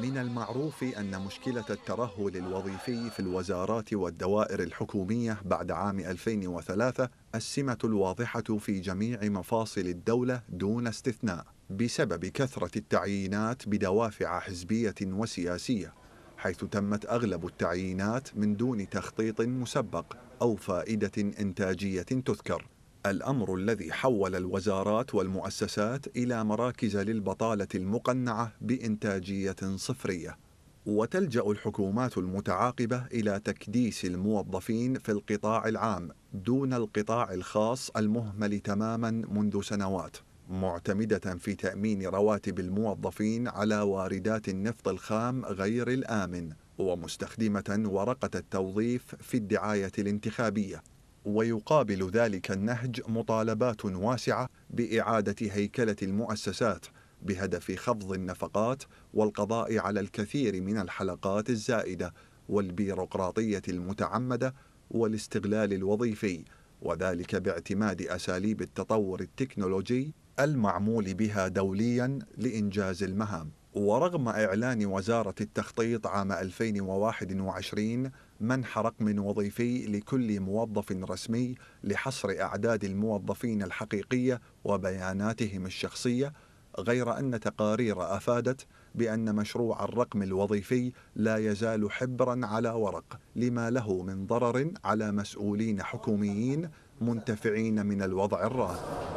من المعروف أن مشكلة الترهل الوظيفي في الوزارات والدوائر الحكومية بعد عام 2003 السمة الواضحة في جميع مفاصل الدولة دون استثناء بسبب كثرة التعيينات بدوافع حزبية وسياسية حيث تمت أغلب التعيينات من دون تخطيط مسبق أو فائدة إنتاجية تذكر الأمر الذي حول الوزارات والمؤسسات إلى مراكز للبطالة المقنعة بإنتاجية صفرية وتلجأ الحكومات المتعاقبة إلى تكديس الموظفين في القطاع العام دون القطاع الخاص المهمل تماما منذ سنوات معتمدة في تأمين رواتب الموظفين على واردات النفط الخام غير الآمن ومستخدمة ورقة التوظيف في الدعاية الانتخابية ويقابل ذلك النهج مطالبات واسعة بإعادة هيكلة المؤسسات بهدف خفض النفقات والقضاء على الكثير من الحلقات الزائدة والبيروقراطية المتعمدة والاستغلال الوظيفي وذلك باعتماد أساليب التطور التكنولوجي المعمول بها دوليا لإنجاز المهام ورغم إعلان وزارة التخطيط عام 2021 منح رقم وظيفي لكل موظف رسمي لحصر أعداد الموظفين الحقيقية وبياناتهم الشخصية غير أن تقارير أفادت بأن مشروع الرقم الوظيفي لا يزال حبرا على ورق لما له من ضرر على مسؤولين حكوميين منتفعين من الوضع الراهن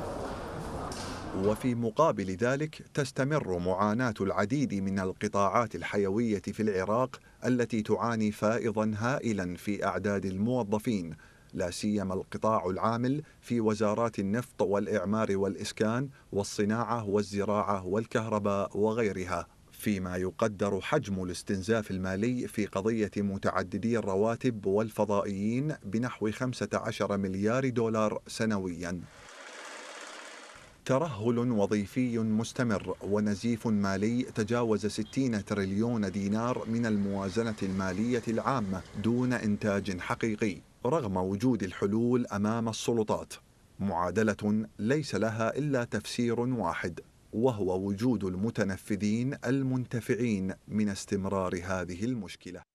وفي مقابل ذلك تستمر معاناة العديد من القطاعات الحيوية في العراق التي تعاني فائضا هائلا في أعداد الموظفين لا سيما القطاع العامل في وزارات النفط والإعمار والإسكان والصناعة والزراعة والكهرباء وغيرها فيما يقدر حجم الاستنزاف المالي في قضية متعددي الرواتب والفضائيين بنحو 15 مليار دولار سنوياً ترهل وظيفي مستمر ونزيف مالي تجاوز 60 تريليون دينار من الموازنة المالية العامة دون إنتاج حقيقي رغم وجود الحلول أمام السلطات معادلة ليس لها إلا تفسير واحد وهو وجود المتنفذين المنتفعين من استمرار هذه المشكلة